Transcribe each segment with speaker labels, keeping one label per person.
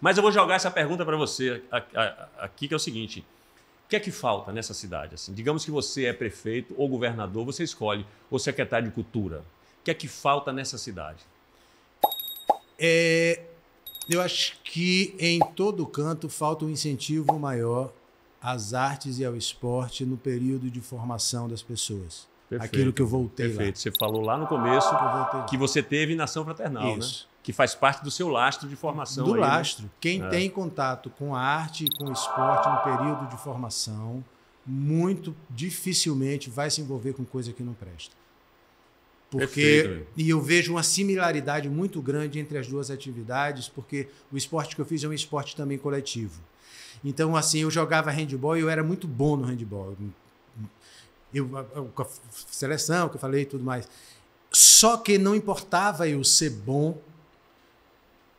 Speaker 1: Mas eu vou jogar essa pergunta para você aqui, que é o seguinte: o que é que falta nessa cidade? Assim, digamos que você é prefeito ou governador, você escolhe, ou secretário de cultura. O que é que falta nessa cidade?
Speaker 2: É, eu acho que em todo canto falta um incentivo maior às artes e ao esporte no período de formação das pessoas. Perfeito. Aquilo que eu voltei
Speaker 1: Perfeito. lá. Perfeito. Você falou lá no começo que, que você teve nação fraternal, né? Isso. né? que faz parte do seu lastro de formação. Do aí, né? lastro. Né? Quem é. tem
Speaker 2: contato com a arte e com o esporte no período de formação, muito dificilmente vai se envolver com coisa que não presta.
Speaker 1: Porque Perfeito.
Speaker 2: e eu vejo uma similaridade muito grande entre as duas atividades, porque o esporte que eu fiz é um esporte também coletivo. Então, assim, eu jogava handball e eu era muito bom no handball. Eu, com a seleção que eu falei e tudo mais. Só que não importava eu ser bom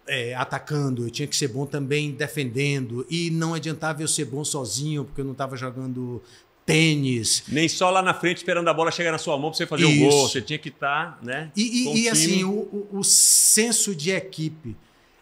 Speaker 2: é, atacando, eu tinha que ser bom também defendendo. E não adiantava eu ser bom sozinho, porque eu não estava jogando
Speaker 1: tênis. Nem só lá na frente esperando a bola chegar na sua mão para você fazer o um gol. Você tinha que estar, tá, né? E, e, e assim, o,
Speaker 2: o, o senso de equipe.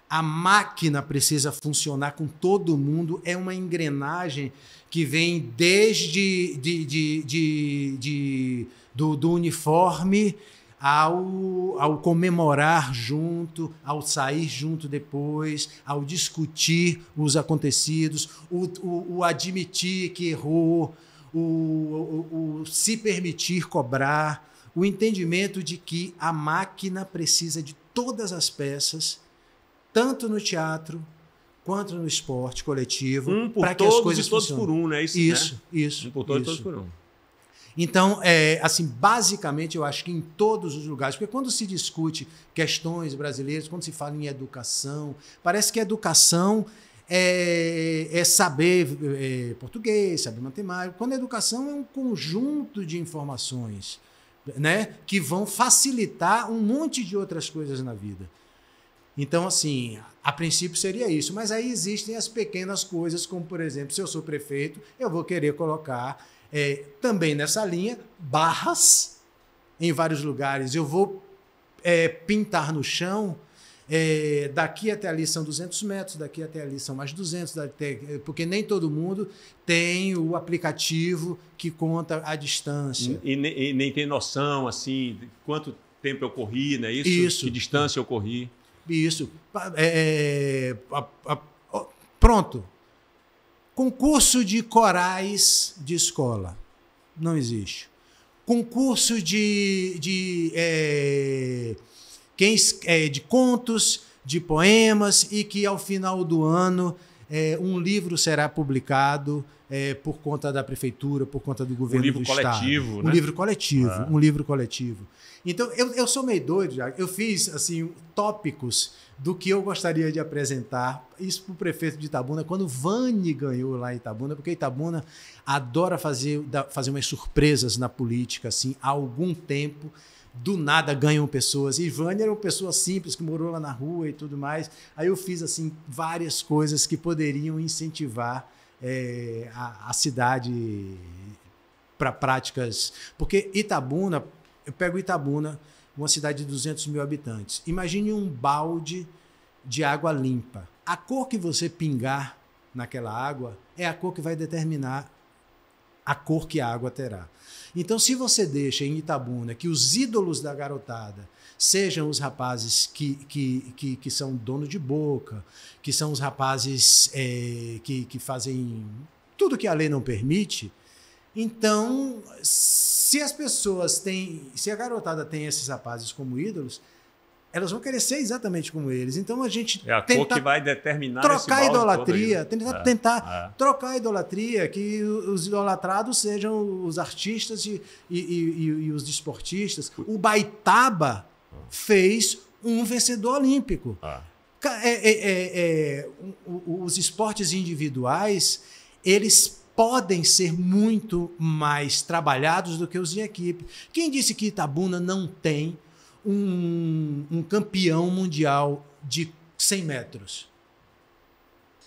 Speaker 2: A máquina precisa funcionar com todo mundo. É uma engrenagem que vem desde de, de, de, de do, do uniforme ao, ao comemorar junto, ao sair junto depois, ao discutir os acontecidos, o, o, o admitir que errou, o, o, o se permitir cobrar, o entendimento de que a máquina precisa de todas as peças, tanto no teatro quanto no esporte coletivo, um para que as coisas e todos funcionem. por um, né? Isso, né? isso, né? isso. Um por todos, isso. todos por um. Então, é, assim, basicamente, eu acho que em todos os lugares, porque quando se discute questões brasileiras, quando se fala em educação, parece que educação é, é saber é, português, saber matemática, quando a educação é um conjunto de informações né, que vão facilitar um monte de outras coisas na vida. Então, assim, a princípio seria isso, mas aí existem as pequenas coisas, como, por exemplo, se eu sou prefeito, eu vou querer colocar é, também nessa linha, barras em vários lugares. Eu vou é, pintar no chão. É, daqui até ali são 200 metros, daqui até ali são mais 200, até, é, porque nem todo mundo tem o aplicativo que conta a distância.
Speaker 1: E, e, e nem tem noção, assim, de quanto tempo eu corri, né? Isso, Isso. Que distância eu corri.
Speaker 2: Isso. É, é, a, a, pronto. Concurso de corais de escola. Não existe. Concurso de, de, é, quem, é, de contos, de poemas, e que ao final do ano é, um livro será publicado é, por conta da prefeitura, por conta do governo um livro coletivo, Né? Um livro coletivo, ah. um livro coletivo. Então eu, eu sou meio doido, já. eu fiz assim tópicos do que eu gostaria de apresentar isso para o prefeito de Itabuna quando Vani ganhou lá em Itabuna, porque Itabuna adora fazer fazer umas surpresas na política assim há algum tempo do nada ganham pessoas. E era uma pessoa simples que morou lá na rua e tudo mais. Aí eu fiz assim várias coisas que poderiam incentivar é, a, a, cidade para práticas. Porque Itabuna, eu pego Itabuna, uma cidade de 200 mil habitantes. Imagine um balde de água limpa. A cor que você pingar naquela água é a cor que vai determinar a cor que a água terá. Então, se você deixa em Itabuna que os ídolos da garotada sejam os rapazes que, que, que, que são dono de boca, que são os rapazes é, que, que fazem tudo que a lei não permite, então, se as pessoas têm, se a garotada tem esses rapazes como ídolos, elas vão querer ser exatamente como eles. Então a gente é a cor que
Speaker 1: vai determinar trocar a idolatria, tentar, é, tentar
Speaker 2: é. trocar a idolatria, que os idolatrados sejam os artistas e, e, e, e os desportistas. O Baitaba fez um vencedor olímpico. É, é, é, é os esportes individuais, eles podem ser muito mais trabalhados do que os em equipe. Quem disse que Itabuna não tem um, um campeão mundial de 100 metros?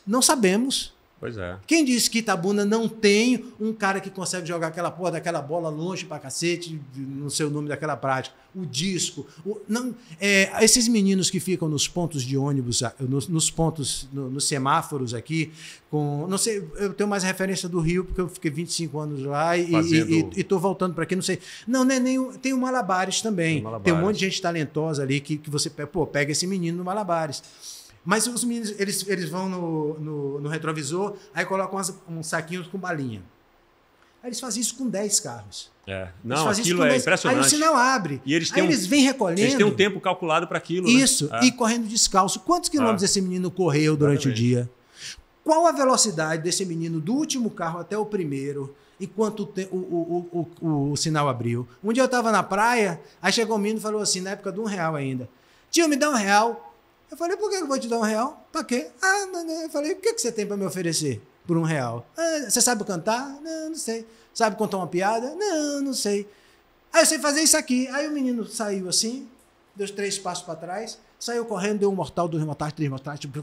Speaker 2: Não sabemos. Pois é. Quem disse que Itabuna não tem um cara que consegue jogar aquela porra daquela bola longe pra cacete, não sei o nome daquela prática, o disco. O, não, é, esses meninos que ficam nos pontos de ônibus, nos, nos pontos, no, nos semáforos aqui, com. Não sei, eu tenho mais referência do Rio, porque eu fiquei 25 anos lá e, estou e voltando para aqui, não sei. Não, não é nem. Tem o Malabares também. Tem, Malabares. tem, um monte de gente talentosa ali que, que você pô, pega esse menino no Malabares. Mas os meninos, eles, eles vão no, no, no retrovisor, aí colocam umas, uns saquinhos com balinha. Aí eles fazem isso com 10 carros.
Speaker 1: É. Não, aquilo é impressionante. Aí o sinal abre. E eles aí um, eles vêm recolhendo. Eles têm um tempo calculado para aquilo. Né? Isso, né? e
Speaker 2: correndo descalço. Quantos quilômetros é. esse menino correu durante Exatamente. o dia? Qual a velocidade desse menino do último carro até o primeiro? Enquanto o, o, o, o sinal abriu. Um dia eu estava na praia, aí chegou um menino e falou assim, na época de um real ainda. Tio, me dá um real. Eu falei, por que eu vou te dar um real? Pra quê? Ah, não, não. Eu falei, o que, que você tem para me oferecer por um real? Ah, você sabe cantar? Não, não sei. Sabe contar uma piada? Não, não sei. Aí ah, eu sei fazer isso aqui. Aí o menino saiu assim, deu três passos para trás, saiu correndo, deu um mortal, dois mortais, três mortais, tipo,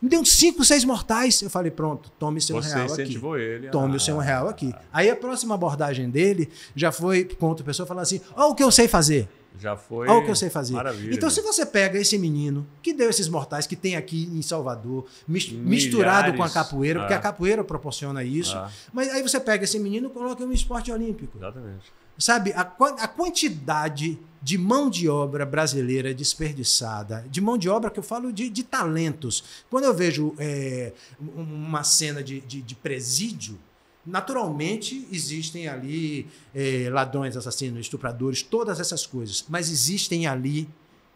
Speaker 2: me deu cinco, seis mortais. Eu falei, pronto, tome seu Você real aqui.
Speaker 1: Ele, tome ah. o seu
Speaker 2: real aqui. Aí a próxima abordagem dele já foi com outra pessoa falando assim: ó, oh, o que eu sei fazer.
Speaker 1: Já foi. Olha o que eu sei fazer. Maravilha. Então, né?
Speaker 2: se você pega esse menino que deu esses mortais que tem aqui em Salvador, misturado Milhares. com a capoeira, ah. porque a ah. capoeira proporciona isso. Ah. Mas aí você pega esse menino e coloca em um esporte olímpico. Exatamente. Sabe, a, a quantidade de mão de obra brasileira desperdiçada, de mão de obra que eu falo de, de talentos. Quando eu vejo é, uma cena de, de, de presídio, Naturalmente existem ali é, ladrões, assassinos, estupradores, todas essas coisas, mas existem ali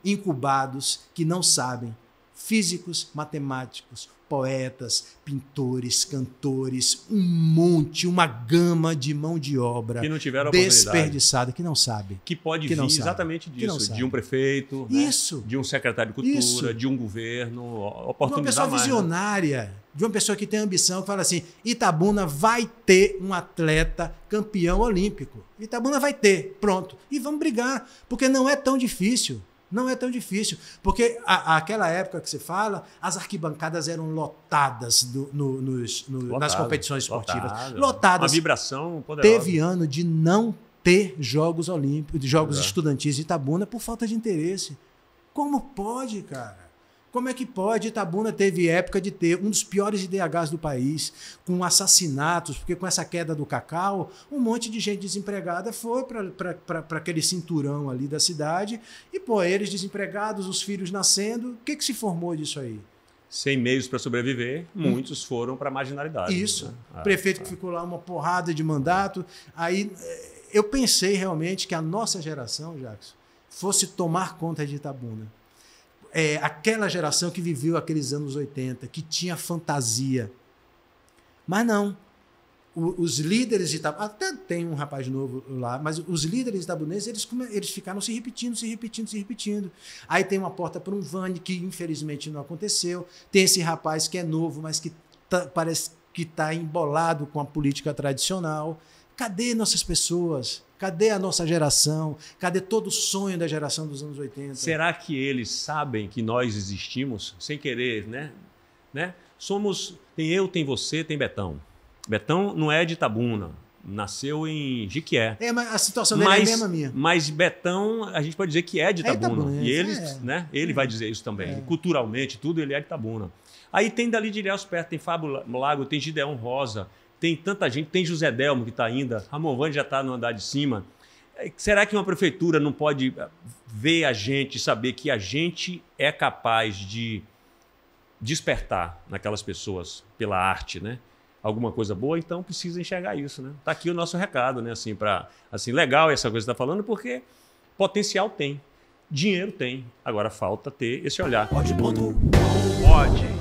Speaker 2: incubados que não sabem físicos, matemáticos, poetas, pintores, cantores, um monte, uma gama de mão de obra que não tiveram desperdiçada, que não sabe. Que pode que vir exatamente disso, de um
Speaker 1: prefeito, né? de um secretário de cultura, Isso. de um governo, oportunidade. De uma pessoa né?
Speaker 2: visionária, de uma pessoa que tem ambição, que fala assim: Itabuna vai ter um atleta campeão olímpico. Itabuna vai ter, pronto. E vamos brigar, porque não é tão difícil. Não é tão difícil, porque a, aquela época que se fala, as arquibancadas eram lotadas do, no, nos, no, lotado, nas competições esportivas. Lotado, lotadas. Uma vibração poderosa. Teve ano de não ter Jogos Olímpicos, Jogos é. Estudantis de Itabuna por falta de interesse. Como pode, cara? Como é que pode? Itabuna teve época de ter um dos piores IDHs do país, com assassinatos, porque com essa queda do cacau, um monte de gente desempregada foi para aquele cinturão ali da cidade. E, pô, eles desempregados, os filhos nascendo, o que, que se formou disso aí?
Speaker 1: sem meios para sobreviver, muitos hum. foram para a marginalidade. Isso. Né? É, Prefeito ah, que é.
Speaker 2: ficou lá uma porrada de mandato. Aí eh, eu pensei realmente que a nossa geração, Jackson, fosse tomar conta de Itabuna é, aquela geração que viveu aqueles anos 80, que tinha fantasia. Mas não. O, os líderes de Itabuna, até tem um rapaz novo lá, mas os líderes itabunenses, eles, eles ficaram se repetindo, se repetindo, se repetindo. Aí tem uma porta para um Vani, que infelizmente não aconteceu. Tem esse rapaz que é novo, mas que tá, parece que está embolado com a política tradicional. Cadê nossas pessoas? Cadê a nossa geração? Cadê todo o sonho da geração dos anos 80?
Speaker 1: Será que eles sabem que nós existimos sem querer, né? né? Somos tem eu, tem você, tem Betão. Betão não é de Tabuna, nasceu em Jiquié. É,
Speaker 2: mas a situação dele mas, é a mesma minha.
Speaker 1: Mas Betão, a gente pode dizer que é de é Tabuna. É Itabuna, e ele, é. né? Ele é. vai dizer isso também. É. Culturalmente, tudo ele é de Tabuna. Aí tem dali de Ilhéus perto, tem Fábio Lago, tem Gideão Rosa, tem tanta gente, tem José Delmo que está ainda, Ramon já está no andar de cima. É, será que uma prefeitura não pode eh, ver a gente, saber que a gente é capaz de despertar naquelas pessoas pela arte, né? Alguma coisa boa, então precisa enxergar isso, né? Está aqui o nosso recado, né? Assim, para assim, legal essa coisa que está falando, porque potencial tem, dinheiro tem, agora falta ter esse olhar. Pode, pode. pode.